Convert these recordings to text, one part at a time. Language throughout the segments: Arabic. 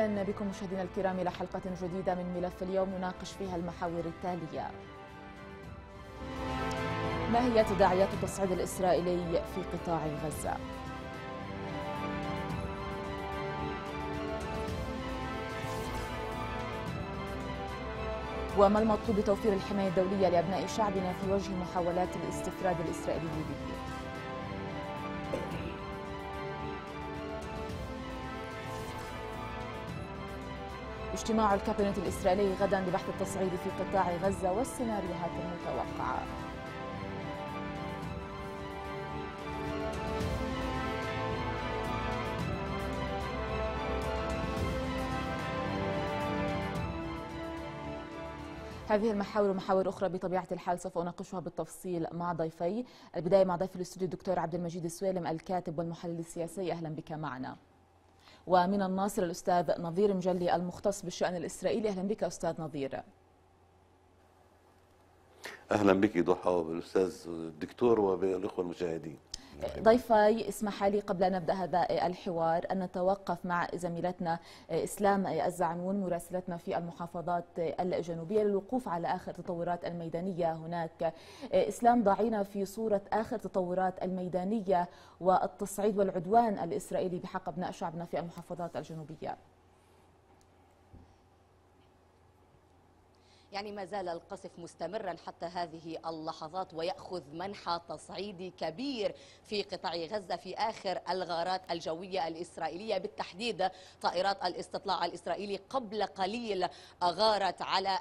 أهلا بكم مشاهدينا الكرام إلى حلقة جديدة من ملف اليوم نناقش فيها المحاور التالية ما هي تداعيات التصعيد الإسرائيلي في قطاع غزة؟ وما المطلوب بتوفير الحماية الدولية لأبناء شعبنا في وجه محاولات الاستفراد الإسرائيلي به؟ اجتماع الكابينت الإسرائيلي غدا لبحث التصعيد في قطاع غزة والسيناريوهات المتوقعة هذه المحاور ومحاور اخرى بطبيعه الحال سوف اناقشها بالتفصيل مع ضيفي، البدايه مع ضيف الاستوديو الدكتور عبد المجيد السويلم الكاتب والمحلل السياسي اهلا بك معنا. ومن الناصر الأستاذ نظير مجلي المختص بالشأن الإسرائيلي أهلا بك أستاذ نظير اهلا بك ضحى وبالاستاذ الدكتور وبالاخوه المشاهدين ضيفي اسمح لي قبل أن نبدأ هذا الحوار أن نتوقف مع زميلتنا إسلام الزعنون مراسلتنا في المحافظات الجنوبية للوقوف على آخر تطورات الميدانية هناك إسلام ضعينا في صورة آخر تطورات الميدانية والتصعيد والعدوان الإسرائيلي بحق أبناء شعبنا في المحافظات الجنوبية يعني ما زال القصف مستمرا حتى هذه اللحظات ويأخذ منحى تصعيدي كبير في قطاع غزة في آخر الغارات الجوية الإسرائيلية بالتحديد طائرات الاستطلاع الإسرائيلي قبل قليل غارت على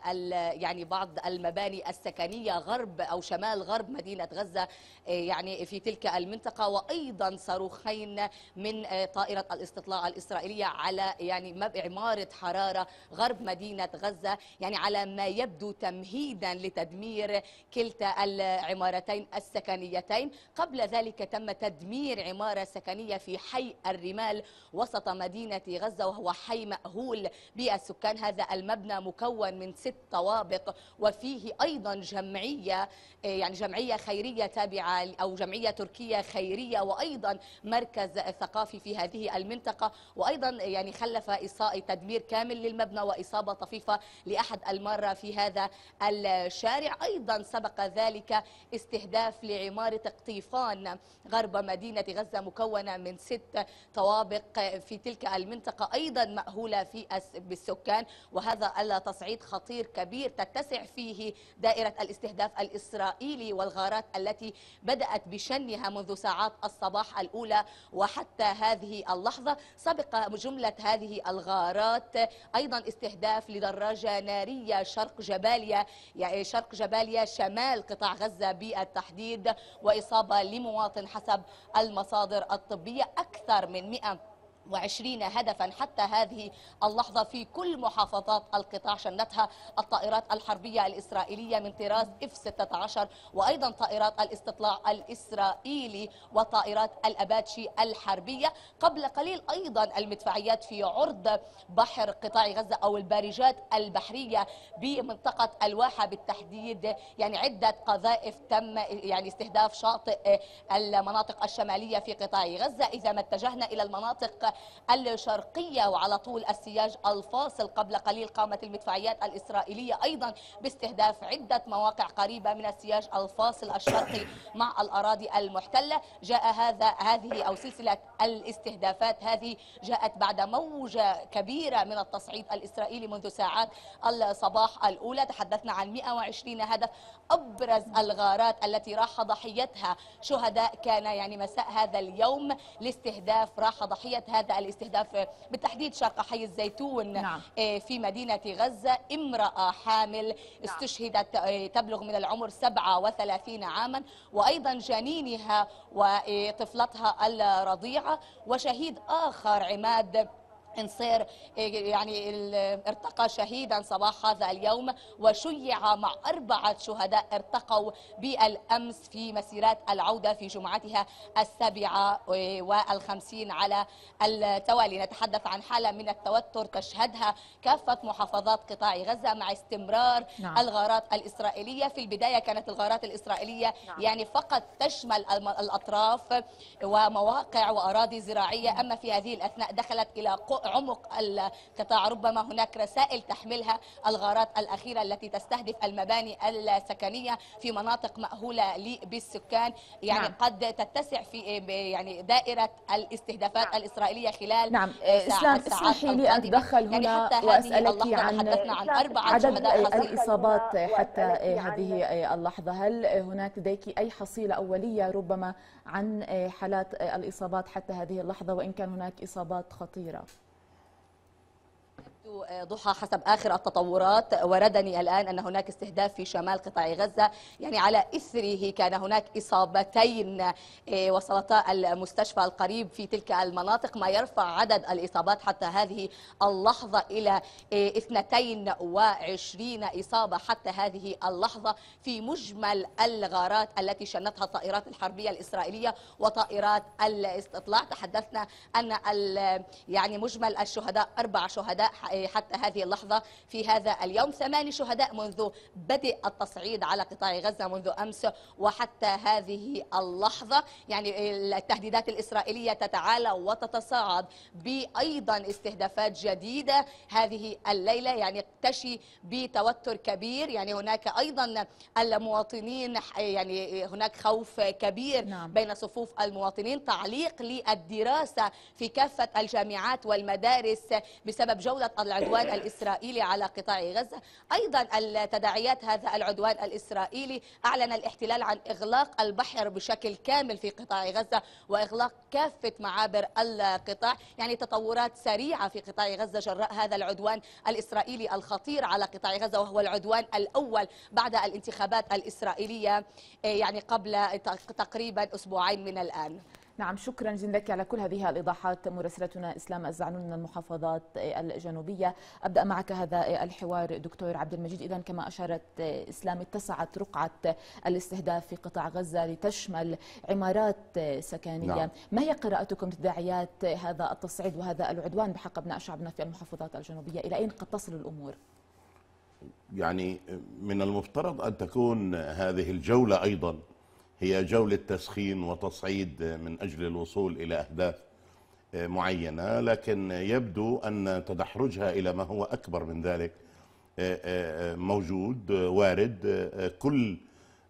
يعني بعض المباني السكنية غرب أو شمال غرب مدينة غزة إيه، يعني في تلك المنطقة وأيضا صاروخين من إيه، طائرة الاستطلاع الإسرائيلية على يعني عمارة حرارة غرب مدينة غزة يعني على ما يبدو يبدو تمهيدا لتدمير كلتا العمارتين السكنيتين قبل ذلك تم تدمير عمارة سكنية في حي الرمال وسط مدينة غزة وهو حي مأهول بالسكان هذا المبنى مكون من ست طوابق وفيه أيضا جمعية إيه، يعني جمعية خيرية تابعة أو جمعية تركية خيرية وأيضا مركز ثقافي في هذه المنطقة وأيضا يعني خلف إصاء تدمير كامل للمبنى وإصابة طفيفة لأحد المارة في في هذا الشارع أيضا سبق ذلك استهداف لعمارة قطيفان غرب مدينة غزة مكونة من ست طوابق في تلك المنطقة أيضا مأهولة في بالسكان وهذا التصعيد خطير كبير تتسع فيه دائرة الاستهداف الإسرائيلي والغارات التي بدأت بشنها منذ ساعات الصباح الأولى وحتى هذه اللحظة سبق جملة هذه الغارات أيضا استهداف لدراجة نارية شرق شرق جباليا يعني شرق جباليا شمال قطاع غزة بالتحديد وإصابة لمواطن حسب المصادر الطبية أكثر من 100 وعشرين هدفا حتى هذه اللحظة في كل محافظات القطاع شنتها الطائرات الحربية الإسرائيلية من طراز F-16 وأيضا طائرات الاستطلاع الإسرائيلي وطائرات الأباتشي الحربية قبل قليل أيضا المدفعيات في عرض بحر قطاع غزة أو البارجات البحرية بمنطقة الواحة بالتحديد يعني عدة قذائف تم يعني استهداف شاطئ المناطق الشمالية في قطاع غزة إذا ما اتجهنا إلى المناطق الشرقية وعلى طول السياج الفاصل قبل قليل قامت المدفعيات الإسرائيلية أيضا باستهداف عدة مواقع قريبة من السياج الفاصل الشرقي مع الأراضي المحتلة جاء هذا هذه أو سلسلة الاستهدافات هذه جاءت بعد موجة كبيرة من التصعيد الإسرائيلي منذ ساعات الصباح الأولى تحدثنا عن 120 هدف أبرز الغارات التي راح ضحيتها شهداء كان يعني مساء هذا اليوم لاستهداف راح ضحية هذا بدأ الاستهداف بالتحديد شرق حي الزيتون نعم. آه، في مدينة غزة امرأة حامل نعم. استشهدت آه، تبلغ من العمر 37 عاما وأيضا جنينها وطفلتها الرضيعة وشهيد آخر عماد نصير إيه، يعني ارتقى شهيدا صباح هذا اليوم وشيع مع أربعة شهداء ارتقوا بالأمس في مسيرات العودة في جمعتها السابعة إيه، والخمسين على التوالي نتحدث عن حالة من التوتر تشهدها كافة محافظات قطاع غزة مع استمرار نعم. الغارات الإسرائيلية في البداية كانت الغارات الإسرائيلية نعم. يعني فقط تشمل الأطراف ومواقع وأراضي زراعية أما في هذه الأثناء دخلت إلى عمق القطاع ربما هناك رسائل تحملها الغارات الأخيرة التي تستهدف المباني السكنية في مناطق مأهولة بالسكان يعني نعم. قد تتسع في يعني دائرة الاستهدافات نعم. الإسرائيلية خلال نعم آه، إسلام اسمحي لي يعني أتدخل هنا يعني حتى وأسألك عن, تحدثنا عن أربعة عدد الإصابات حتى هذه اللحظة آه، يعني آه، هل هناك لديك أي حصيلة أولية ربما عن حالات الإصابات حتى هذه اللحظة وإن كان هناك إصابات خطيرة آه، ضحى حسب آخر التطورات وردني الآن أن هناك استهداف في شمال قطاع غزة يعني على إثره كان هناك إصابتين آه، وصلتا المستشفى القريب في تلك المناطق ما يرفع عدد الإصابات حتى هذه اللحظة إلى 22 آه، إصابة حتى هذه اللحظة في مجمل الغارات التي شنتها الطائرات الحربية الإسرائيلية وطائرات الاستطلاع تحدثنا أن يعني مجمل الشهداء أربع شهداء إيه، حتى هذه اللحظة في هذا اليوم ثماني شهداء منذ بدء التصعيد على قطاع غزة منذ أمس وحتى هذه اللحظة يعني التهديدات الإسرائيلية تتعالى وتتصاعد بأيضا استهدافات جديدة هذه الليلة يعني تشي بتوتر كبير يعني هناك أيضا المواطنين يعني هناك خوف كبير نعم. بين صفوف المواطنين تعليق للدراسة في كافة الجامعات والمدارس بسبب جولة العدوان الإسرائيلي على قطاع غزة أيضا التداعيات هذا العدوان الإسرائيلي أعلن الاحتلال عن إغلاق البحر بشكل كامل في قطاع غزة وإغلاق كافة معابر القطاع يعني تطورات سريعة في قطاع غزة جراء هذا العدوان الإسرائيلي الخطير على قطاع غزة وهو العدوان الأول بعد الانتخابات الإسرائيلية يعني قبل تقريبا أسبوعين من الآن نعم شكرا جزيلا لك على كل هذه الإيضاحات مراسلتنا إسلام الزعنون من المحافظات الجنوبية أبدأ معك هذا الحوار دكتور عبد المجيد إذا كما أشارت إسلام اتسعت رقعة الاستهداف في قطاع غزة لتشمل عمارات سكنية نعم. ما هي قراءتكم تداعيات هذا التصعيد وهذا العدوان بحق أبناء شعبنا في المحافظات الجنوبية إلى أين قد تصل الأمور؟ يعني من المفترض أن تكون هذه الجولة أيضا هي جولة تسخين وتصعيد من أجل الوصول إلى أهداف آه، معينة لكن يبدو أن تدحرجها إلى ما هو أكبر من ذلك آه، آه، موجود وارد كل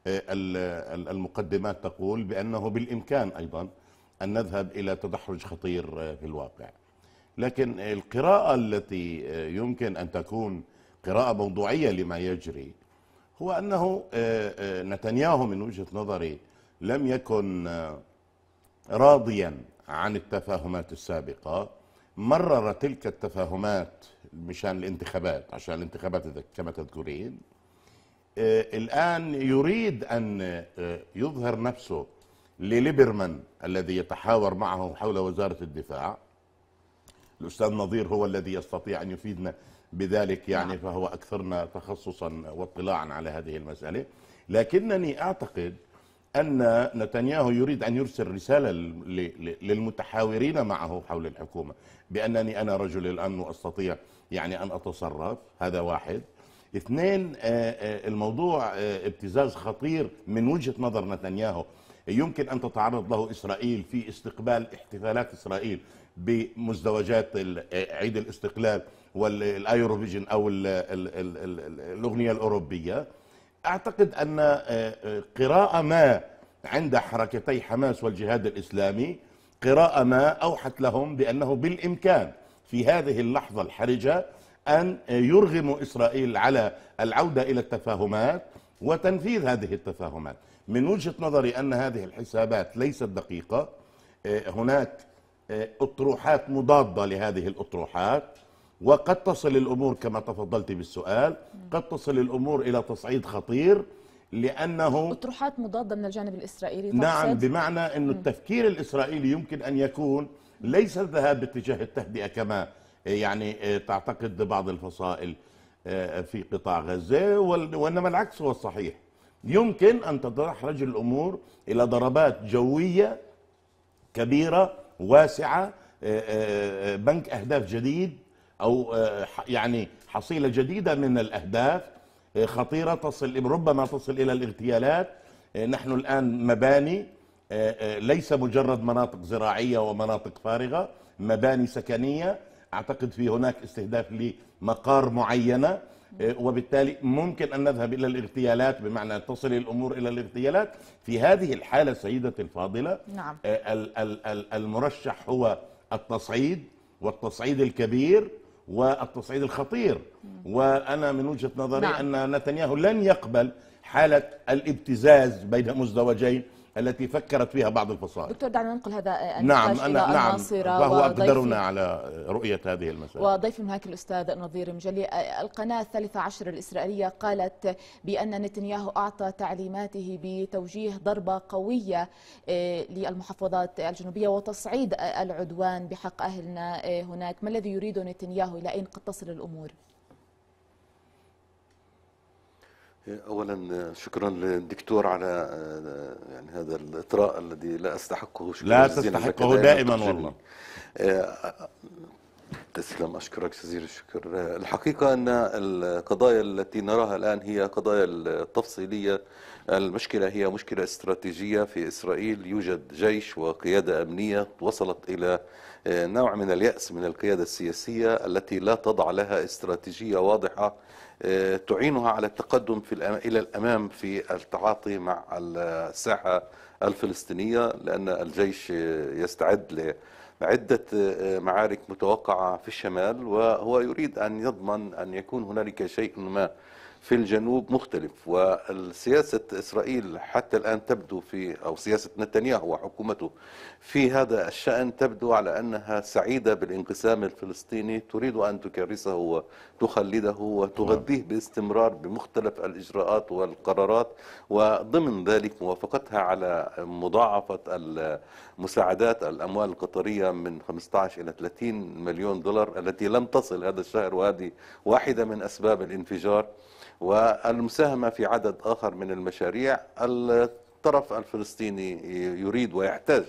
المقدمات تقول بأنه بالإمكان أيضا أن نذهب إلى تدحرج خطير في الواقع لكن القراءة التي يمكن أن تكون قراءة موضوعية لما يجري هو أنه آه، آه، نتنياهو من وجهة نظري لم يكن آه، راضيا عن التفاهمات السابقة مرر تلك التفاهمات مشان الانتخابات عشان الانتخابات كما تذكرين الآن يريد أن يظهر نفسه لليبرمان الذي يتحاور معه حول وزارة الدفاع الأستاذ نظير هو الذي يستطيع أن يفيدنا بذلك يعني نعم. فهو أكثرنا تخصصا واطلاعا على هذه المسألة لكنني أعتقد أن نتنياهو يريد أن يرسل رسالة للمتحاورين معه حول الحكومة بأنني أنا رجل الأمن وأستطيع يعني أن أتصرف هذا واحد اثنين آه، آه، الموضوع آه، ابتزاز خطير من وجهة نظر نتنياهو يمكن أن تتعرض له إسرائيل في استقبال احتفالات إسرائيل بمزدوجات عيد الاستقلال والايروفيجن او الاغنيه الاوروبيه اعتقد ان آه، قراءه ما عند حركتي حماس والجهاد الاسلامي قراءه ما اوحت لهم بانه بالامكان في هذه اللحظه الحرجه ان يرغموا اسرائيل على العوده الى التفاهمات وتنفيذ هذه التفاهمات من وجهه نظري ان هذه الحسابات ليست دقيقه آه، هناك آه، اطروحات مضاده لهذه الاطروحات وقد تصل الأمور كما تفضلت بالسؤال قد تصل الأمور إلى تصعيد خطير لأنه أطروحات مضادة من الجانب الإسرائيلي نعم بمعنى أن التفكير الإسرائيلي يمكن أن يكون ليس الذهاب باتجاه التهدئة كما آه، يعني آه، تعتقد بعض الفصائل آه، في قطاع غزة وإنما العكس هو الصحيح يمكن أن تتدحرج الأمور إلى ضربات جوية كبيرة واسعة بنك أهداف جديد او آه، يعني حصيله جديده من الاهداف آه، خطيره تصل ربما تصل الى الاغتيالات آه، نحن الان مباني ليس مجرد مناطق زراعيه ومناطق فارغه مباني سكنيه اعتقد في هناك استهداف لمقار معينه وبالتالي ممكن ان نذهب الى الاغتيالات بمعنى ان تصل الامور الى الاغتيالات في هذه الحاله سيده الفاضله نعم. المرشح هو التصعيد والتصعيد الكبير والتصعيد الخطير وأنا من وجهة نظري نعم. أن نتنياهو لن يقبل حالة الابتزاز بين مزدوجين التي فكرت فيها بعض الفصائل دكتور دعنا ننقل هذا نعم أنا نعم فهو أقدرنا على رؤية هذه المسألة وضيفنا هناك الأستاذ نظير مجلي القناة الثالثة عشر الإسرائيلية قالت بأن نتنياهو أعطى تعليماته بتوجيه ضربة قوية إيه، للمحافظات الجنوبية وتصعيد العدوان بحق أهلنا إيه، هناك ما الذي يريده نتنياهو إلى أين قد تصل الأمور؟ اولا شكرا للدكتور على يعني هذا الاطراء الذي لا استحقه شكرا لا تستحقه دائما, دائما والله آه، تسلم اشكرك جزيل الشكر آه، الحقيقه ان القضايا التي نراها الان هي قضايا التفصيليه المشكله هي مشكله استراتيجيه في اسرائيل يوجد جيش وقياده امنيه وصلت الى نوع من اليأس من القيادة السياسية التي لا تضع لها استراتيجية واضحة آه، تعينها على التقدم في الأم... إلى الأمام في التعاطي مع الساحة الفلسطينية لأن الجيش يستعد لعدة آه، معارك متوقعة في الشمال وهو يريد أن يضمن أن يكون هنالك شيء ما في الجنوب مختلف وسياسة إسرائيل حتى الآن تبدو في أو سياسة نتنياهو وحكومته في هذا الشأن تبدو على أنها سعيدة بالانقسام الفلسطيني تريد أن تكرسه وتخلده وتغذيه نعم. باستمرار بمختلف الإجراءات والقرارات وضمن ذلك موافقتها على مضاعفة المساعدات الأموال القطرية من 15 إلى 30 مليون دولار التي لم تصل هذا الشهر وهذه واحدة من أسباب الانفجار والمساهمة في عدد آخر من المشاريع الطرف الفلسطيني يريد ويحتاج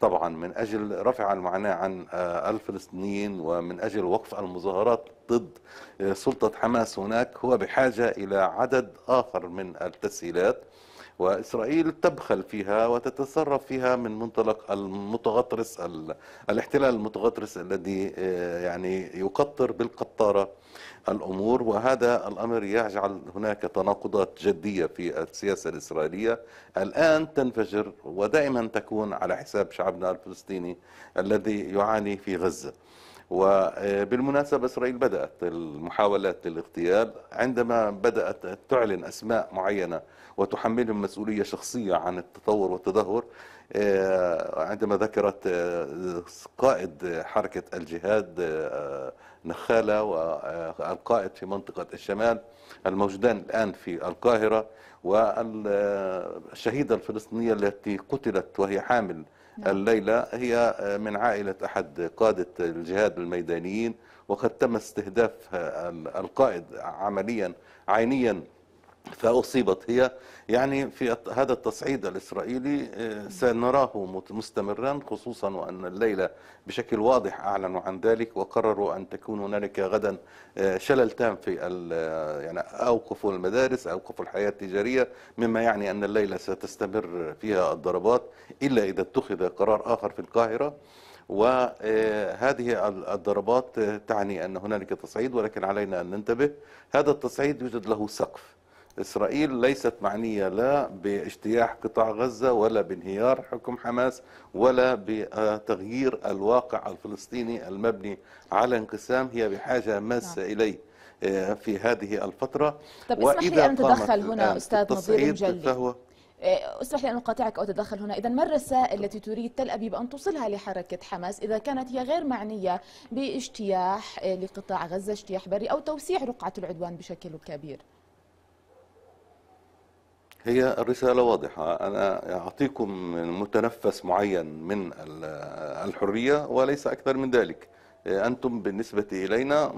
طبعا من أجل رفع المعاناة عن آه، الفلسطينيين ومن أجل وقف المظاهرات ضد آه، سلطة حماس هناك هو بحاجة إلى عدد آخر من التسهيلات وإسرائيل تبخل فيها وتتصرف فيها من منطلق المتغطرس الاحتلال المتغطرس الذي آه، يعني يقطر بالقطارة الأمور وهذا الأمر يجعل هناك تناقضات جدية في السياسة الإسرائيلية الآن تنفجر ودائما تكون على حساب شعبنا الفلسطيني الذي يعاني في غزة وبالمناسبة إسرائيل بدأت المحاولات للاغتيال عندما بدأت تعلن أسماء معينة وتحملهم مسؤولية شخصية عن التطور والتدهور آه، عندما ذكرت آه، قائد حركة الجهاد آه، نخالة والقائد في منطقة الشمال الموجودان الآن في القاهرة والشهيدة الفلسطينية التي قتلت وهي حامل نعم. الليلة هي آه، من عائلة أحد قادة الجهاد الميدانيين وقد تم استهداف آه، القائد عمليا عينيا فأصيبت هي يعني في هذا التصعيد الإسرائيلي آه، سنراه مستمرا خصوصا وأن الليلة بشكل واضح أعلنوا عن ذلك وقرروا أن تكون هنالك غدا آه، شلل تام في يعني أوقفوا المدارس أوقفوا الحياة التجارية مما يعني أن الليلة ستستمر فيها الضربات إلا إذا اتخذ قرار آخر في القاهرة وهذه آه، الضربات تعني أن هنالك تصعيد ولكن علينا أن ننتبه هذا التصعيد يوجد له سقف إسرائيل ليست معنية لا باجتياح قطاع غزة ولا بانهيار حكم حماس ولا بتغيير الواقع الفلسطيني المبني على انقسام هي بحاجة ماسة نعم. إليه آه، في هذه الفترة طب اسمح لي أن أتدخل هنا آه، أستاذ نظير مجلي فهو آه، اسمح لي أن أقاطعك أو أتدخل هنا إذا ما الرسائل التي تريد تل أبيب أن توصلها لحركة حماس إذا كانت هي غير معنية باجتياح لقطاع غزة اجتياح بري أو توسيع رقعة العدوان بشكل كبير هي الرسالة واضحة أنا أعطيكم متنفس معين من الحرية وليس أكثر من ذلك أنتم بالنسبة إلينا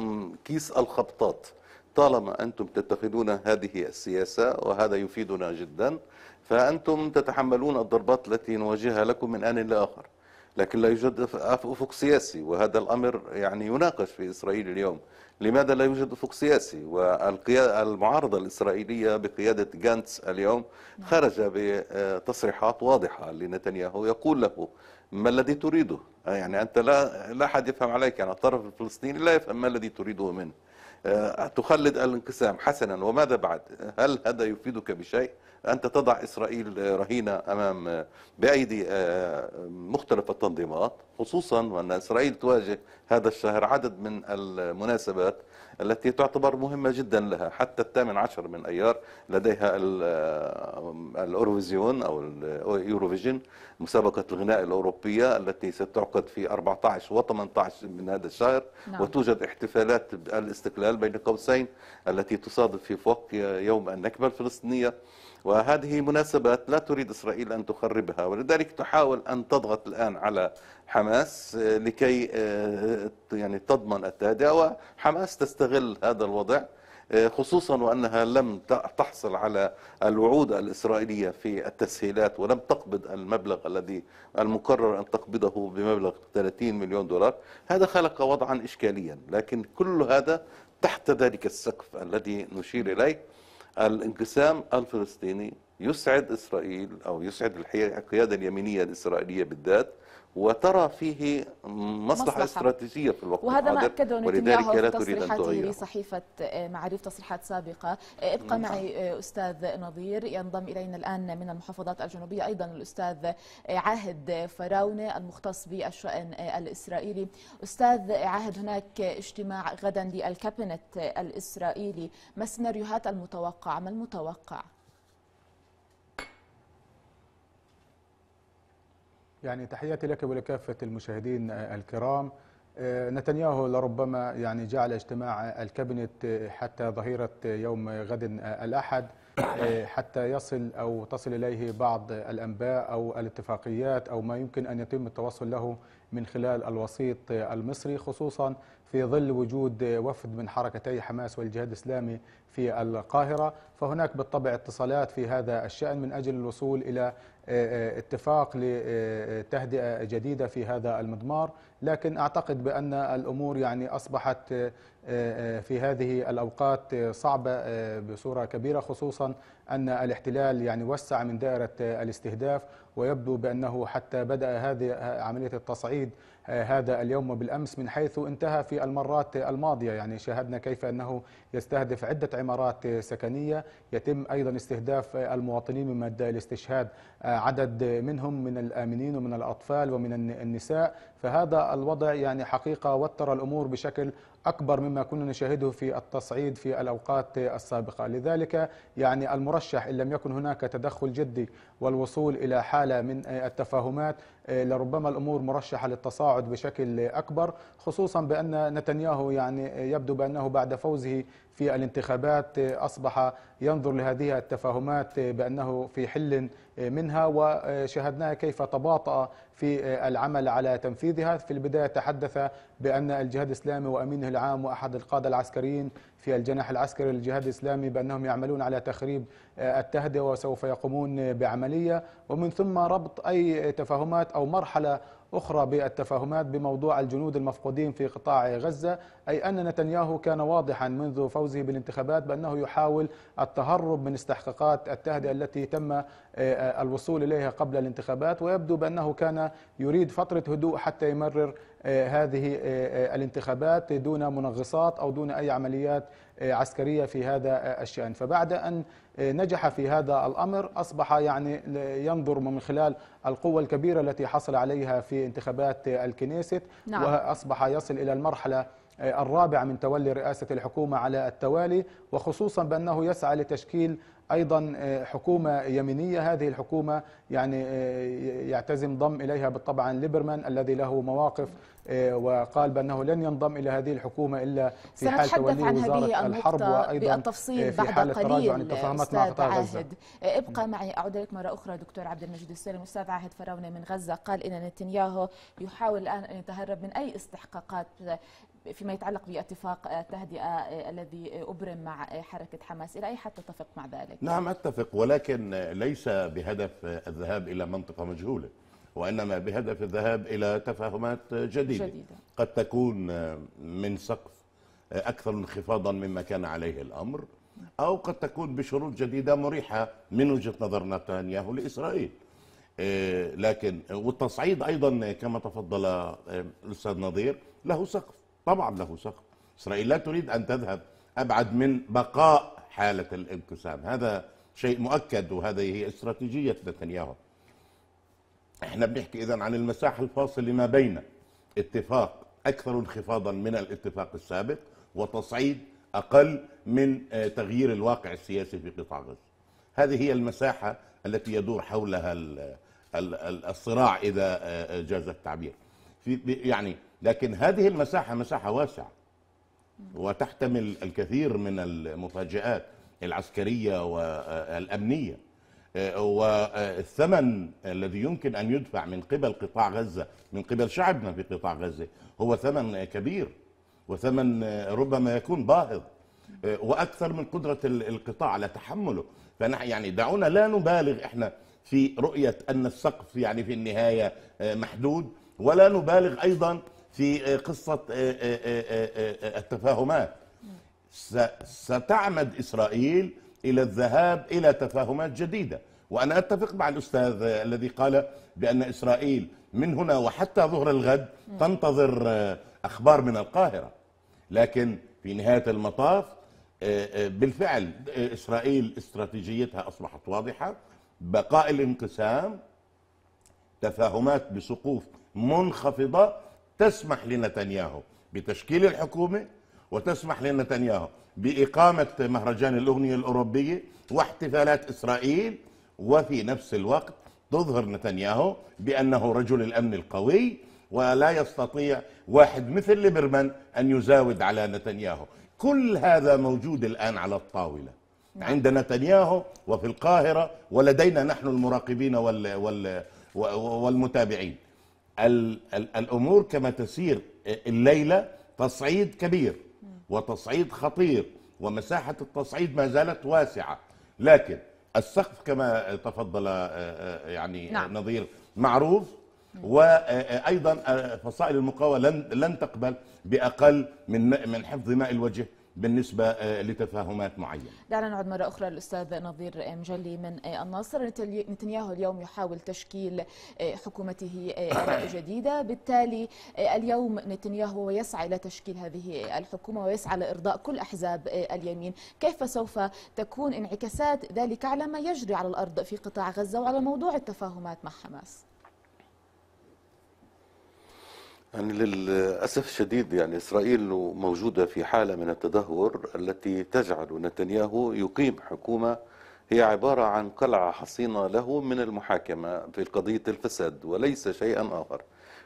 كيس الخبطات طالما أنتم تتخذون هذه السياسة وهذا يفيدنا جدا فأنتم تتحملون الضربات التي نواجهها لكم من آن لآخر لكن لا يوجد افق سياسي وهذا الامر يعني يناقش في اسرائيل اليوم لماذا لا يوجد افق سياسي والمعارضه الاسرائيليه بقياده جانتس اليوم خرج بتصريحات واضحه لنتنياهو يقول له ما الذي تريده يعني انت لا لا احد يفهم عليك يعني الطرف الفلسطيني لا يفهم ما الذي تريده منه آه، تخلد الانقسام حسنا وماذا بعد هل هذا يفيدك بشيء أنت تضع إسرائيل آه، رهينة أمام آه، بأيدي مختلف التنظيمات خصوصا وأن إسرائيل تواجه هذا الشهر عدد من المناسبات التي تعتبر مهمة جدا لها حتى الثامن عشر من أيار لديها آه، الأوروفيزيون أو اليوروفيجن مسابقة الغناء الأوروبية التي ستعقد في 14 و 18 من هذا الشهر نعم. وتوجد احتفالات الاستقلال بين قوسين التي تصادف في فوق يوم النكبة الفلسطينية وهذه مناسبات لا تريد إسرائيل أن تخربها ولذلك تحاول أن تضغط الآن على حماس آه، لكي آه، يعني تضمن التهدئة وحماس تستغل هذا الوضع آه، خصوصا وانها لم تحصل على الوعود الاسرائيليه في التسهيلات ولم تقبض المبلغ الذي المقرر ان تقبضه بمبلغ 30 مليون دولار، هذا خلق وضعا اشكاليا، لكن كل هذا تحت ذلك السقف الذي نشير اليه الانقسام الفلسطيني يسعد إسرائيل أو يسعد القيادة اليمينية الإسرائيلية بالذات وترى فيه مصلحة, مصلحة. استراتيجية في الوقت وهذا الحاضر ما أكده نتنياهو في تصريحاته لصحيفة آه، معاريف تصريحات سابقة آه، ابقى نعم. معي آه، أستاذ نظير ينضم إلينا الآن من المحافظات الجنوبية أيضا الأستاذ عاهد فراونة المختص بالشأن الإسرائيلي أستاذ عاهد هناك اجتماع غدا للكابينت الإسرائيلي ما السيناريوهات المتوقعة ما المتوقع؟ يعني تحياتي لك ولكافة المشاهدين آه، الكرام آه، نتنياهو لربما يعني جعل اجتماع الكابينت آه، حتى ظهيرة يوم غد الأحد حتى يصل أو تصل إليه بعض الأنباء أو الاتفاقيات أو ما يمكن أن يتم التوصل له من خلال الوسيط المصري خصوصا في ظل وجود وفد من حركتي حماس والجهاد الإسلامي في القاهرة فهناك بالطبع اتصالات في هذا الشأن من أجل الوصول إلى آه، آه، اتفاق لتهدئة جديدة في هذا المضمار لكن أعتقد بأن الأمور يعني أصبحت آه، في هذه الأوقات صعبة بصورة كبيرة خصوصا أن الاحتلال يعني وسع من دائرة الاستهداف ويبدو بأنه حتى بدأ هذه عملية التصعيد آه، هذا اليوم وبالأمس من حيث انتهى في المرات الماضية يعني شاهدنا كيف أنه يستهدف عدة عمارات سكنية يتم أيضا استهداف المواطنين من ادى الاستشهاد آه، عدد منهم من الآمنين ومن الأطفال ومن النساء فهذا الوضع يعني حقيقة وتر الأمور بشكل أكبر مما كنا نشاهده في التصعيد في الأوقات السابقة لذلك يعني المرشح إن لم يكن هناك تدخل جدي والوصول إلى حالة من التفاهمات لربما الأمور مرشحة للتصاعد بشكل أكبر خصوصا بأن نتنياهو يعني يبدو بأنه بعد فوزه في الانتخابات أصبح ينظر لهذه التفاهمات بأنه في حل منها وشاهدناها كيف تباطأ في آه، العمل على تنفيذها في البداية تحدث بأن الجهاد الإسلامي وأمينه العام وأحد القادة العسكريين في الجناح العسكري للجهاد الإسلامي بأنهم يعملون على تخريب آه، التهدئة وسوف يقومون بعملية ومن ثم ربط أي تفاهمات أو مرحلة أخرى بالتفاهمات بموضوع الجنود المفقودين في قطاع غزة أي أن نتنياهو كان واضحا منذ فوزه بالانتخابات بأنه يحاول التهرب من استحقاقات التهدئة التي تم آه، آه، الوصول إليها قبل الانتخابات ويبدو بأنه كان يريد فترة هدوء حتى يمرر آه، هذه الانتخابات دون منغصات أو دون أي عمليات عسكرية في هذا الشأن فبعد أن نجح في هذا الأمر أصبح يعني ينظر من خلال القوة الكبيرة التي حصل عليها في انتخابات الكنيست نعم. وأصبح يصل إلى المرحلة آه، الرابعة من تولي رئاسة الحكومة على التوالي وخصوصا بأنه يسعى لتشكيل ايضا آه، حكومه يمينيه هذه الحكومه يعني آه، يعتزم ضم اليها بالطبع ليبرمان الذي له مواقف آه، وقال بانه لن ينضم الى هذه الحكومه الا في حال تولي وزاره الحرب وايضا بالتفصيل في حال التراجع عن التفاهمات مع قطاع غزه ابقى معي اعود لك مره اخرى دكتور عبد المجيد السلم استاذ عاهد فراونه من غزه قال ان نتنياهو يحاول الان ان يتهرب من اي استحقاقات فيما يتعلق باتفاق التهدئه آه، آه، الذي ابرم مع آه، حركه حماس الى اي حد تتفق مع ذلك نعم اتفق ولكن ليس بهدف الذهاب الى منطقه مجهوله وانما بهدف الذهاب الى تفاهمات جديده, جديدة. قد تكون من سقف اكثر انخفاضا مما كان عليه الامر او قد تكون بشروط جديده مريحه من وجهه نظر نتنياهو لاسرائيل لكن والتصعيد ايضا كما تفضل الاستاذ نظير له سقف طبعا له سقف إسرائيل لا تريد أن تذهب أبعد من بقاء حالة الانقسام هذا شيء مؤكد وهذه هي استراتيجية نتنياهو احنا بنحكي إذا عن المساحة الفاصلة ما بين اتفاق أكثر انخفاضا من الاتفاق السابق وتصعيد أقل من آه، تغيير الواقع السياسي في قطاع غزة هذه هي المساحة التي يدور حولها الصراع إذا آه، آه، جاز التعبير في يعني لكن هذه المساحة مساحة واسعة وتحتمل الكثير من المفاجآت العسكرية والأمنية والثمن الذي يمكن أن يدفع من قبل قطاع غزة من قبل شعبنا في قطاع غزة هو ثمن كبير وثمن ربما يكون باهظ وأكثر من قدرة القطاع على تحمله فنحن يعني دعونا لا نبالغ إحنا في رؤية أن السقف يعني في النهاية محدود ولا نبالغ أيضا في آه، قصة آه، آه، التفاهمات ستعمد إسرائيل إلى الذهاب إلى تفاهمات جديدة وأنا أتفق مع الأستاذ الذي قال بأن إسرائيل من هنا وحتى ظهر الغد تنتظر أخبار من القاهرة لكن في نهاية المطاف بالفعل إسرائيل استراتيجيتها أصبحت واضحة بقاء الانقسام تفاهمات بسقوف منخفضة تسمح لنتنياهو بتشكيل الحكومة وتسمح لنتنياهو بإقامة مهرجان الأغنية الأوروبية واحتفالات إسرائيل وفي نفس الوقت تظهر نتنياهو بأنه رجل الأمن القوي ولا يستطيع واحد مثل ليبرمان أن يزاود على نتنياهو كل هذا موجود الآن على الطاولة نعم. عند نتنياهو وفي القاهرة ولدينا نحن المراقبين وال والمتابعين الامور كما تسير آه، الليله تصعيد كبير وتصعيد خطير ومساحه التصعيد ما زالت واسعه لكن السقف كما تفضل آه، آه، يعني نعم. نظير معروف وايضا فصائل المقاومه لن لن تقبل باقل من من حفظ ماء الوجه بالنسبه آه، لتفاهمات معينه. دعنا نعود مره اخرى للاستاذ نظير آه، مجلي من آه، الناصر، نتنياهو اليوم يحاول تشكيل حكومته جديده، بالتالي اليوم نتنياهو يسعى الى تشكيل هذه الحكومه ويسعى لارضاء كل احزاب اليمين، كيف سوف تكون انعكاسات ذلك على ما يجري على الارض في قطاع غزه وعلى موضوع التفاهمات مع حماس؟ يعني للأسف الشديد يعني إسرائيل موجودة في حالة من التدهور التي تجعل نتنياهو يقيم حكومة هي عبارة عن قلعة حصينة له من المحاكمة في قضية الفساد وليس شيئا آخر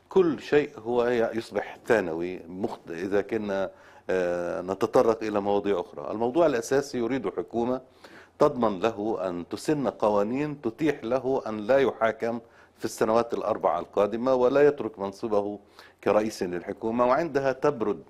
كل شيء هو يصبح ثانوي إذا كنا آه، نتطرق إلى مواضيع أخرى الموضوع الأساسي يريد حكومة تضمن له أن تسن قوانين تتيح له أن لا يحاكم في السنوات الأربع القادمة ولا يترك منصبه كرئيس للحكومة وعندها تبرد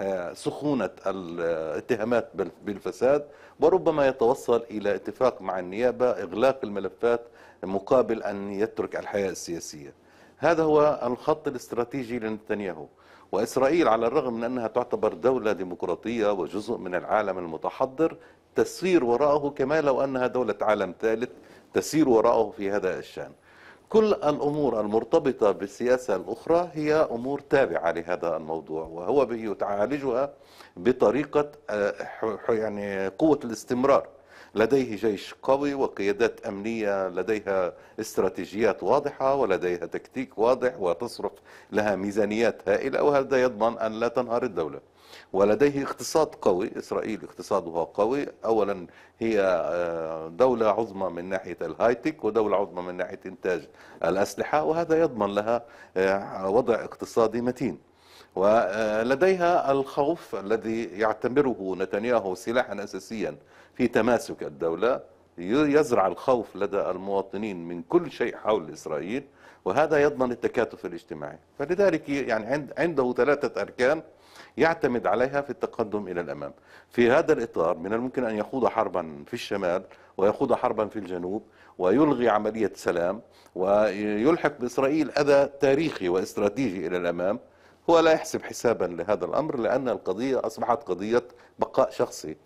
آه، سخونة الاتهامات بالفساد وربما يتوصل إلى اتفاق مع النيابة إغلاق الملفات مقابل أن يترك الحياة السياسية هذا هو الخط الاستراتيجي لنتنياهو وإسرائيل على الرغم من أنها تعتبر دولة ديمقراطية وجزء من العالم المتحضر تسير وراءه كما لو أنها دولة عالم ثالث تسير وراءه في هذا الشأن كل الأمور المرتبطة بالسياسة الأخرى هي أمور تابعة لهذا الموضوع وهو يعالجها بطريقة آه، يعني قوة الاستمرار لديه جيش قوي وقيادات أمنية لديها استراتيجيات واضحة ولديها تكتيك واضح وتصرف لها ميزانيات هائلة وهذا يضمن أن لا تنهار الدولة ولديه اقتصاد قوي إسرائيل اقتصادها قوي أولا هي آه، دولة عظمى من ناحية الهايتك ودولة عظمى من ناحية إنتاج الأسلحة وهذا يضمن لها آه، وضع اقتصادي متين ولديها الخوف الذي يعتبره نتنياهو سلاحا أساسيا في تماسك الدولة يزرع الخوف لدى المواطنين من كل شيء حول إسرائيل وهذا يضمن التكاتف الاجتماعي فلذلك يعني عنده ثلاثة أركان يعتمد عليها في التقدم إلى الأمام في هذا الإطار من الممكن أن يخوض حربا في الشمال ويخوض حربا في الجنوب ويلغي عملية سلام ويلحق بإسرائيل أذى تاريخي واستراتيجي إلى الأمام هو لا يحسب حسابا لهذا الأمر لأن القضية أصبحت قضية بقاء شخصي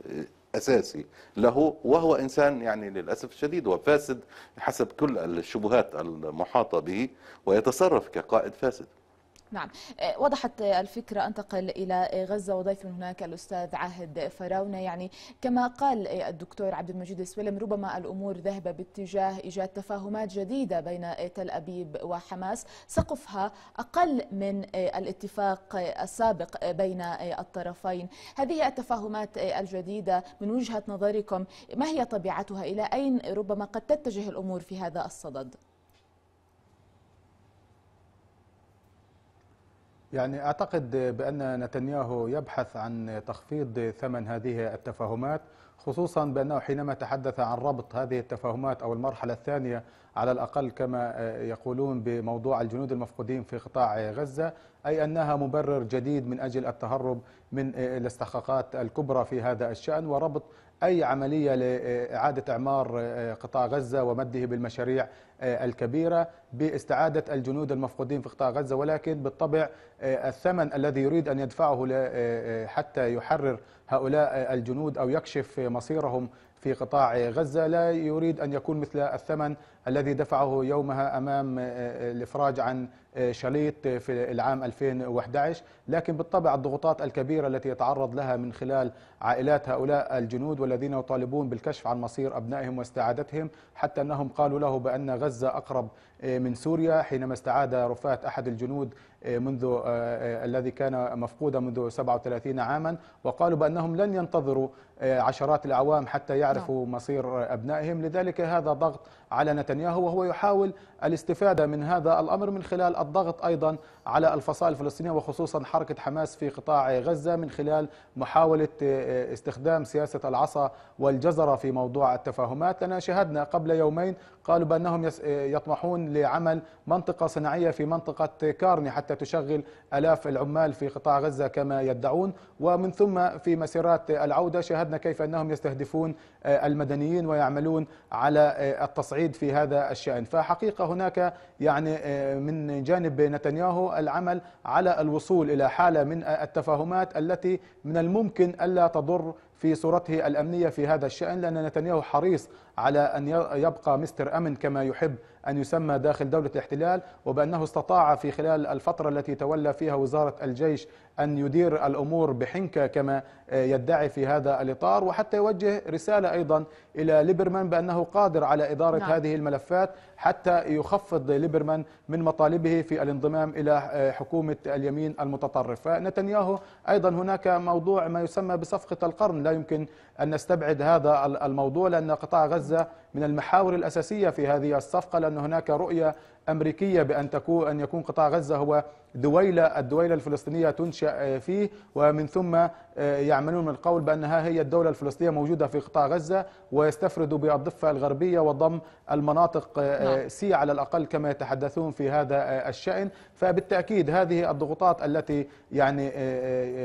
اساسي له وهو انسان يعني للاسف الشديد وفاسد حسب كل الشبهات المحاطه به ويتصرف كقائد فاسد نعم آه، وضحت الفكرة أنتقل إلى غزة وضيف من هناك الأستاذ عاهد فراونة يعني كما قال الدكتور عبد المجيد السويلم ربما الأمور ذهبة باتجاه إيجاد تفاهمات جديدة بين تل أبيب وحماس سقفها أقل من آه، الاتفاق السابق بين آه، الطرفين هذه التفاهمات الجديدة من وجهة نظركم ما هي طبيعتها إلى أين ربما قد تتجه الأمور في هذا الصدد؟ يعني أعتقد بأن نتنياهو يبحث عن تخفيض ثمن هذه التفاهمات خصوصا بأنه حينما تحدث عن ربط هذه التفاهمات أو المرحلة الثانية على الأقل كما يقولون بموضوع الجنود المفقودين في قطاع غزة أي أنها مبرر جديد من أجل التهرب من الاستحقاقات الكبرى في هذا الشأن وربط أي عملية لإعادة إعمار آه، قطاع غزة ومده بالمشاريع آه، الكبيرة باستعادة الجنود المفقودين في قطاع غزة ولكن بالطبع آه، الثمن الذي يريد أن يدفعه حتى يحرر هؤلاء الجنود أو يكشف مصيرهم في قطاع غزة لا يريد أن يكون مثل الثمن الذي دفعه يومها أمام آه، آه، الإفراج عن آه، شليط في العام 2011 لكن بالطبع الضغوطات الكبيرة التي يتعرض لها من خلال عائلات هؤلاء الجنود والذين يطالبون بالكشف عن مصير أبنائهم واستعادتهم حتى أنهم قالوا له بأن غزة أقرب آه، من سوريا حينما استعاد رفات أحد الجنود آه، منذ آه، الذي كان مفقودا منذ 37 عاما وقالوا بأنهم لن ينتظروا عشرات الأعوام حتى يعرفوا نعم. مصير أبنائهم لذلك هذا ضغط على نتنياهو وهو يحاول الاستفادة من هذا الأمر من خلال الضغط أيضا على الفصائل الفلسطينية وخصوصا حركة حماس في قطاع غزة من خلال محاولة آه، استخدام سياسة العصا والجزرة في موضوع التفاهمات لنا شاهدنا قبل يومين قالوا بأنهم آه، يطمحون لعمل منطقة صناعية في منطقة كارني حتى تشغل ألاف العمال في قطاع غزة كما يدعون ومن ثم في مسيرات العودة شاهدنا كيف أنهم يستهدفون آه، المدنيين ويعملون على التصعيد في هذا الشأن فحقيقة هناك يعني من جانب نتنياهو العمل على الوصول إلى حالة من التفاهمات التي من الممكن ألا تضر في صورته الأمنية في هذا الشأن لأن نتنياهو حريص على أن يبقى مستر أمن كما يحب أن يسمى داخل دولة الاحتلال وبأنه استطاع في خلال الفترة التي تولى فيها وزارة الجيش أن يدير الأمور بحنكة كما آه، يدعي في هذا الإطار وحتى يوجه رسالة أيضا إلى ليبرمان بأنه قادر على إدارة نعم. هذه الملفات حتى يخفض ليبرمان من مطالبه في الانضمام إلى آه، حكومة اليمين المتطرف فنتنياهو أيضا هناك موضوع ما يسمى بصفقة القرن لا يمكن أن نستبعد هذا الموضوع لأن قطاع غزة من المحاور الأساسية في هذه الصفقة لأن هناك رؤية أمريكية بأن تكون أن يكون قطاع غزة هو دويلة الدويلة الفلسطينية تنشأ آه، فيه ومن ثم آه، يعملون من القول بأنها هي الدولة الفلسطينية موجودة في قطاع غزة ويستفردوا بالضفة الغربية وضم المناطق آه، نعم. سي على الأقل كما يتحدثون في هذا الشأن فبالتأكيد هذه الضغوطات التي يعني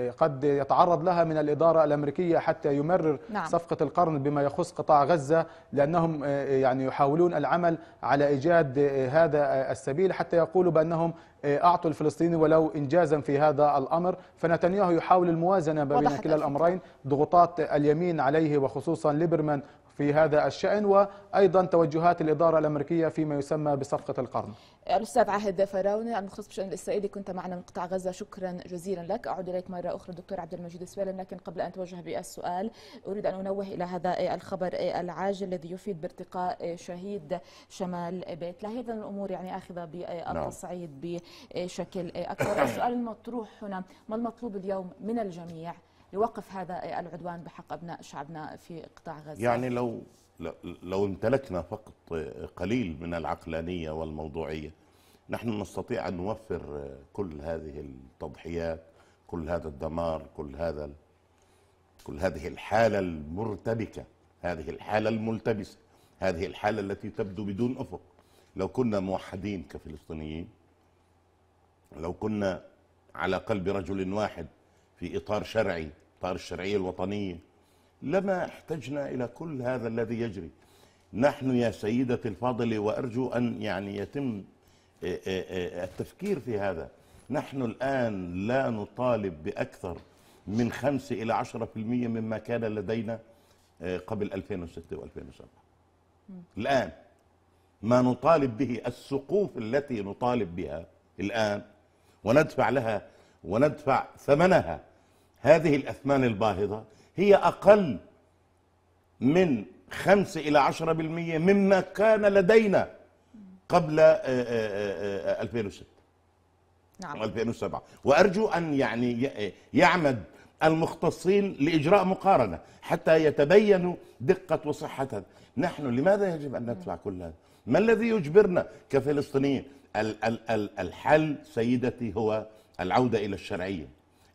قد يتعرض لها من الإدارة الأمريكية حتى يمرر نعم. صفقة القرن بما يخص قطاع غزة لأنهم آه، يعني يحاولون العمل على إيجاد آه، هذا آه، السبيل حتى يقولوا بأنهم إيه، أعطوا الفلسطيني ولو إنجازا في هذا الأمر فنتنياهو يحاول الموازنة بين كلا الأمرين ضغوطات اليمين عليه وخصوصا ليبرمان في هذا الشأن وأيضا توجهات الإدارة الأمريكية فيما يسمى بصفقة القرن الأستاذ عهد فراونة المخصص بالشأن الإسرائيلي كنت معنا من قطاع غزة شكرا جزيلا لك أعود إليك مرة أخرى دكتور عبد المجيد سويلن لكن قبل أن توجه بالسؤال أريد أن أنوه إلى هذا الخبر العاجل الذي يفيد بارتقاء شهيد شمال بيت لا إذن الأمور يعني آخذة بالتصعيد بشكل آه، أكثر آه، السؤال المطروح هنا ما المطلوب اليوم من الجميع لوقف هذا العدوان بحق أبناء شعبنا في قطاع غزة يعني لو لو امتلكنا فقط قليل من العقلانية والموضوعية نحن نستطيع أن نوفر كل هذه التضحيات كل هذا الدمار كل هذا كل هذه الحالة المرتبكة هذه الحالة الملتبسة هذه الحالة التي تبدو بدون أفق لو كنا موحدين كفلسطينيين لو كنا على قلب رجل واحد في إطار شرعي إطار الشرعية الوطنية لما احتجنا إلى كل هذا الذي يجري نحن يا سيدتي الفاضلة وأرجو أن يعني يتم آه، آه، آه، التفكير في هذا نحن الآن لا نطالب بأكثر من 5 إلى 10% مما كان لدينا قبل 2006 و2007 الآن ما نطالب به السقوف التي نطالب بها الآن وندفع لها وندفع ثمنها هذه الأثمان الباهظة هي أقل من خمس إلى عشرة بالمية مما كان لدينا قبل 2006 آه، آه، آه، نعم 2007 وأرجو أن يعني يعمد المختصين لإجراء مقارنة حتى يتبينوا دقة وصحة نحن لماذا يجب أن ندفع كل هذا ما الذي يجبرنا كفلسطينيين الحل سيدتي هو العودة إلى الشرعية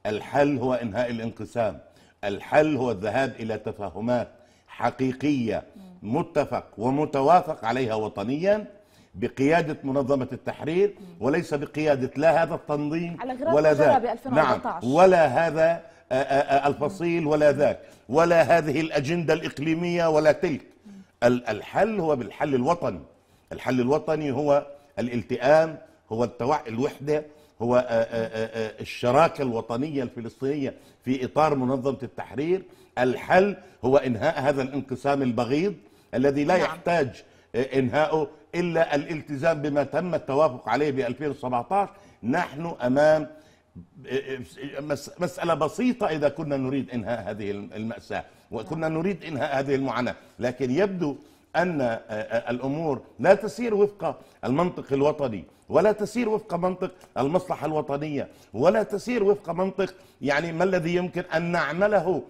الحل هو إنهاء الانقسام الحل هو الذهاب إلى تفاهمات حقيقية متفق ومتوافق عليها وطنيا بقيادة منظمة التحرير وليس بقيادة لا هذا التنظيم ولا ذاك نعم ولا هذا الفصيل ولا ذاك ولا هذه الأجندة الإقليمية ولا تلك الحل هو بالحل الوطني الحل الوطني هو الالتئام هو التوع... الوحدة هو آه، آه، آه، الشراكة الوطنية الفلسطينية في إطار منظمة التحرير الحل هو إنهاء هذا الانقسام البغيض الذي لا نعم. يحتاج إنهاؤه إلا الالتزام بما تم التوافق عليه ب 2017 نحن أمام مسألة بسيطة إذا كنا نريد إنهاء هذه المأساة وكنا نريد إنهاء هذه المعاناة لكن يبدو ان آه، آه، الامور لا تسير وفق المنطق الوطني ولا تسير وفق منطق المصلحه الوطنيه ولا تسير وفق منطق يعني ما الذي يمكن ان نعمله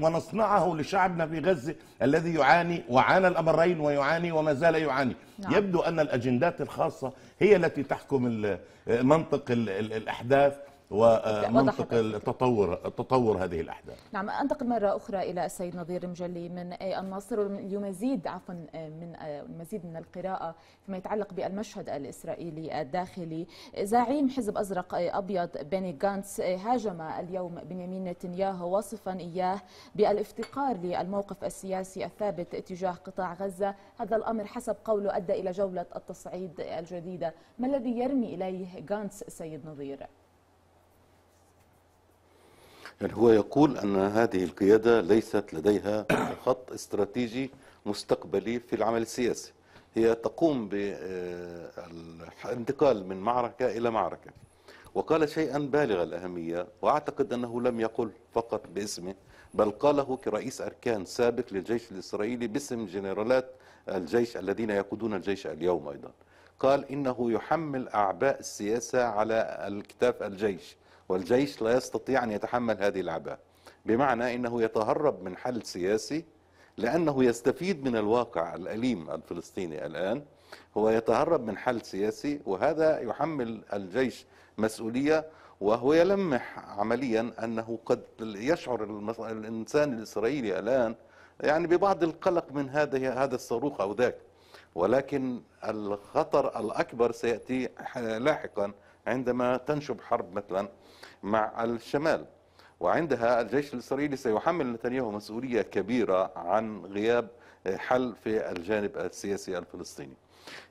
ونصنعه لشعبنا في غزه الذي يعاني وعانى الامرين ويعاني وما زال يعاني نعم. يبدو ان الاجندات الخاصه هي التي تحكم آه، منطق الاحداث ومنطق التطور التطور هذه الاحداث. نعم انتقل مره اخرى الى السيد نظير المجلي من النصر ليمزيد عفوا من المزيد من القراءه فيما يتعلق بالمشهد الاسرائيلي الداخلي زعيم حزب ازرق ابيض بيني غانتس هاجم اليوم بنيامين نتنياهو واصفا اياه بالافتقار للموقف السياسي الثابت تجاه قطاع غزه، هذا الامر حسب قوله ادى الى جوله التصعيد الجديده، ما الذي يرمي اليه غانتس سيد نظير؟ يعني هو يقول أن هذه القيادة ليست لديها خط استراتيجي مستقبلي في العمل السياسي هي تقوم بالانتقال آه، من معركة إلى معركة وقال شيئا بالغ الأهمية وأعتقد أنه لم يقل فقط باسمه بل قاله كرئيس أركان سابق للجيش الإسرائيلي باسم جنرالات الجيش الذين يقودون الجيش اليوم أيضا قال إنه يحمل أعباء السياسة على الكتاف الجيش والجيش لا يستطيع أن يتحمل هذه العباءة بمعنى أنه يتهرب من حل سياسي لأنه يستفيد من الواقع الأليم الفلسطيني الآن هو يتهرب من حل سياسي وهذا يحمل الجيش مسؤولية وهو يلمح عمليا أنه قد يشعر الإنسان الإسرائيلي الآن يعني ببعض القلق من هذا هذا الصاروخ أو ذاك ولكن الخطر الأكبر سيأتي لاحقا عندما تنشب حرب مثلا مع الشمال وعندها الجيش الإسرائيلي سيحمل نتنياهو مسؤولية كبيرة عن غياب حل في الجانب السياسي الفلسطيني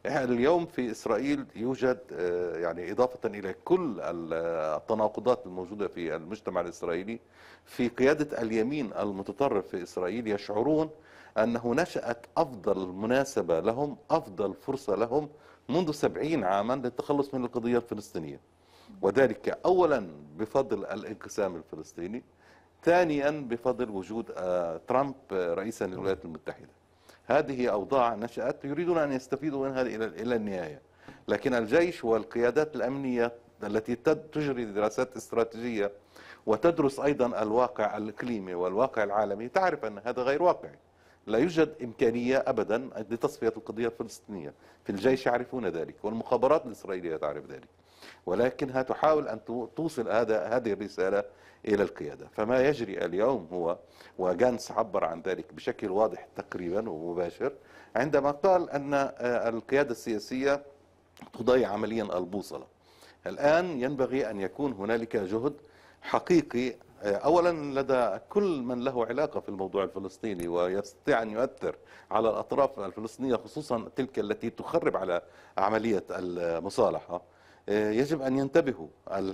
اليوم في إسرائيل يوجد آه، يعني إضافة إلى كل التناقضات الموجودة في المجتمع الإسرائيلي في قيادة اليمين المتطرف في إسرائيل يشعرون أنه نشأت أفضل مناسبة لهم أفضل فرصة لهم منذ سبعين عاما للتخلص من القضية الفلسطينية وذلك أولا بفضل الانقسام الفلسطيني ثانيا بفضل وجود آه، ترامب آه، رئيسا للولايات المتحدة هذه أوضاع نشأت يريدون أن يستفيدوا منها إلى النهاية لكن الجيش والقيادات الأمنية التي تجري دراسات استراتيجية وتدرس أيضا الواقع الإقليمي والواقع العالمي تعرف أن هذا غير واقعي لا يوجد إمكانية أبدا لتصفية القضية الفلسطينية في الجيش يعرفون ذلك والمخابرات الإسرائيلية تعرف ذلك ولكنها تحاول أن توصل هذا هذه الرسالة إلى القيادة فما يجري اليوم هو وجانس عبر عن ذلك بشكل واضح تقريبا ومباشر عندما قال أن آه، القيادة السياسية تضيع عمليا البوصلة الآن ينبغي أن يكون هنالك جهد حقيقي آه، اولا لدى كل من له علاقه في الموضوع الفلسطيني ويستطيع ان يؤثر على الاطراف الفلسطينيه خصوصا تلك التي تخرب على عمليه المصالحه يجب أن ينتبهوا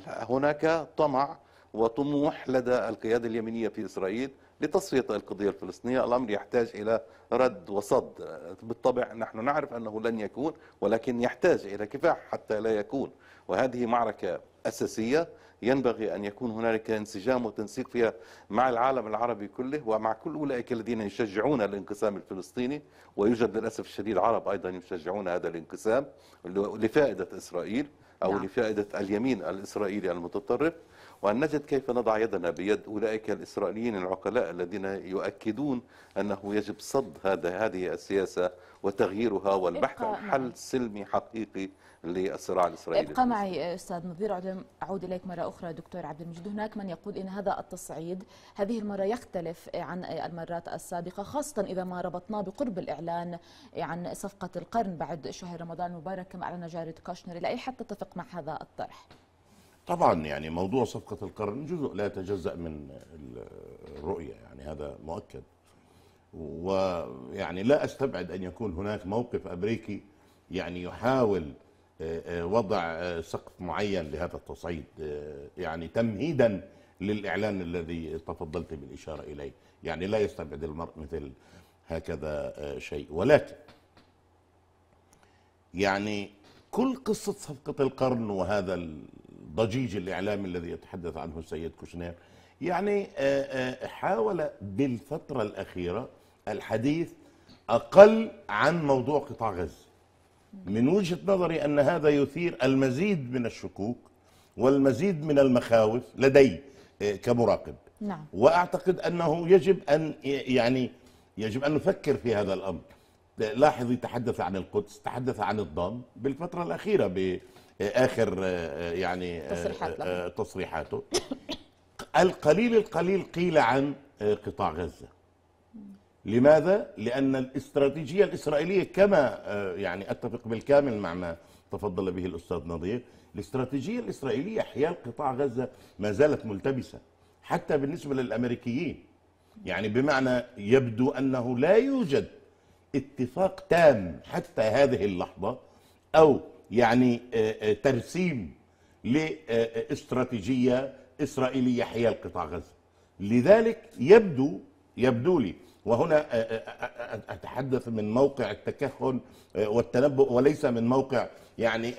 هناك طمع وطموح لدى القيادة اليمينية في إسرائيل لتصفية القضية الفلسطينية الأمر يحتاج إلى رد وصد بالطبع نحن نعرف أنه لن يكون ولكن يحتاج إلى كفاح حتى لا يكون وهذه معركة أساسية ينبغي أن يكون هنالك انسجام وتنسيق فيها مع العالم العربي كله ومع كل أولئك الذين يشجعون الانقسام الفلسطيني ويوجد للأسف الشديد عرب أيضا يشجعون هذا الانقسام لفائدة إسرائيل أو نعم. لفائدة اليمين الإسرائيلي المتطرف وأن نجد كيف نضع يدنا بيد أولئك الإسرائيليين العقلاء الذين يؤكدون أنه يجب صد هذا هذه السياسة وتغييرها والبحث عن حل سلمي حقيقي للصراع الإسرائيلي ابقى معي أستاذ نظير أعود إليك مرة أخرى دكتور عبد المجيد هناك من يقول إن هذا التصعيد هذه المرة يختلف عن المرات السابقة خاصة إذا ما ربطناه بقرب الإعلان عن صفقة القرن بعد شهر رمضان المبارك كما أعلن جارد كوشنر إلى أي حد تتفق مع هذا الطرح؟ طبعا يعني موضوع صفقة القرن جزء لا يتجزأ من الرؤية يعني هذا مؤكد ويعني لا أستبعد أن يكون هناك موقف أمريكي يعني يحاول آه، آه، وضع آه، سقف معين لهذا التصعيد يعني تمهيدا للإعلان الذي تفضلت بالإشارة إليه يعني لا يستبعد المرء مثل هكذا شيء ولكن يعني كل قصة صفقة القرن وهذا ضجيج الإعلام الذي يتحدث عنه السيد كوشنير يعني آه، آه، حاول بالفترة الأخيرة الحديث أقل عن موضوع قطاع غزة من وجهة نظري أن هذا يثير المزيد من الشكوك والمزيد من المخاوف لدي آه، كمراقب نعم. وأعتقد أنه يجب أن يعني يجب أن نفكر في هذا الأمر لاحظي تحدث عن القدس تحدث عن الضم بالفترة الأخيرة اخر آه، آه، يعني آه، تصريحات تصريحاته القليل القليل قيل عن قطاع غزه لماذا؟ لأن الاستراتيجية الإسرائيلية كما يعني أتفق بالكامل مع ما تفضل به الأستاذ نظير الاستراتيجية الإسرائيلية حيال قطاع غزة ما زالت ملتبسة حتى بالنسبة للأمريكيين يعني بمعنى يبدو أنه لا يوجد اتفاق تام حتى هذه اللحظة أو يعني آه، آه، ترسيم لاستراتيجية إسرائيلية حيال قطاع غزة لذلك يبدو يبدو لي وهنا آه، أتحدث من موقع التكهن والتنبؤ وليس من موقع يعني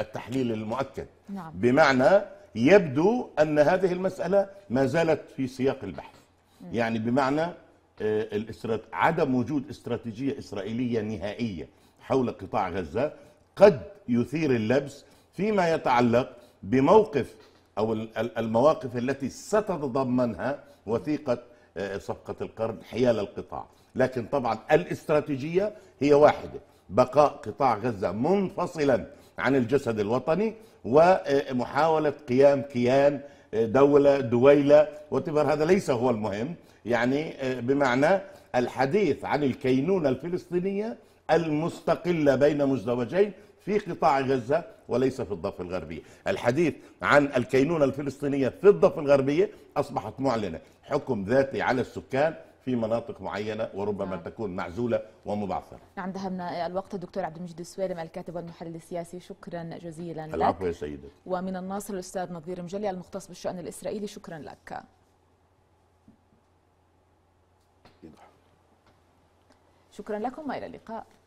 التحليل المؤكد نعم. بمعنى يبدو أن هذه المسألة ما زالت في سياق البحث يعني بمعنى عدم وجود استراتيجية إسرائيلية نهائية حول قطاع غزة قد يثير اللبس فيما يتعلق بموقف أو المواقف التي ستتضمنها وثيقة آه، صفقة القرن حيال القطاع لكن طبعا الاستراتيجية هي واحدة بقاء قطاع غزة منفصلا عن الجسد الوطني ومحاولة آه، قيام كيان آه، دولة دويلة واعتبر هذا ليس هو المهم يعني بمعنى الحديث عن الكينونة الفلسطينية المستقلة بين مزدوجين في قطاع غزة وليس في الضفة الغربية الحديث عن الكينونة الفلسطينية في الضفة الغربية أصبحت معلنة حكم ذاتي على السكان في مناطق معينة وربما نعم. تكون معزولة ومبعثرة نعم ذهبنا الوقت الدكتور عبد المجيد السويلم الكاتب والمحلل السياسي شكرا جزيلا العفو لك العفو يا سيدة ومن الناصر الأستاذ نظير مجلي المختص بالشأن الإسرائيلي شكرا لك شكرا لكم والى اللقاء